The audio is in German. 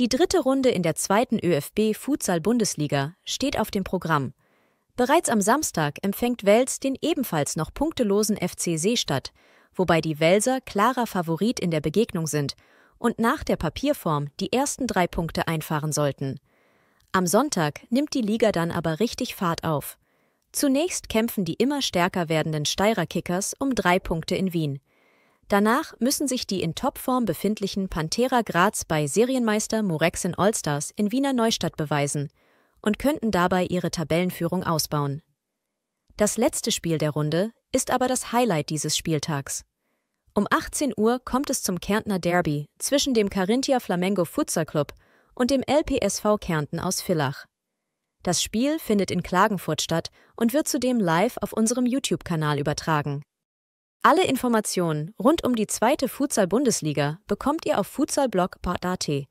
Die dritte Runde in der zweiten ÖFB Futsal-Bundesliga steht auf dem Programm. Bereits am Samstag empfängt Wels den ebenfalls noch punktelosen FC Seestadt, wobei die Welser klarer Favorit in der Begegnung sind und nach der Papierform die ersten drei Punkte einfahren sollten. Am Sonntag nimmt die Liga dann aber richtig Fahrt auf. Zunächst kämpfen die immer stärker werdenden Steirer Kickers um drei Punkte in Wien. Danach müssen sich die in Topform befindlichen Pantera Graz bei Serienmeister Murexen Allstars in Wiener Neustadt beweisen und könnten dabei ihre Tabellenführung ausbauen. Das letzte Spiel der Runde ist aber das Highlight dieses Spieltags. Um 18 Uhr kommt es zum Kärntner Derby zwischen dem Carinthia Flamengo Futsal Club und dem LPSV Kärnten aus Villach. Das Spiel findet in Klagenfurt statt und wird zudem live auf unserem YouTube-Kanal übertragen. Alle Informationen rund um die zweite Futsal-Bundesliga bekommt ihr auf futsalblog.at.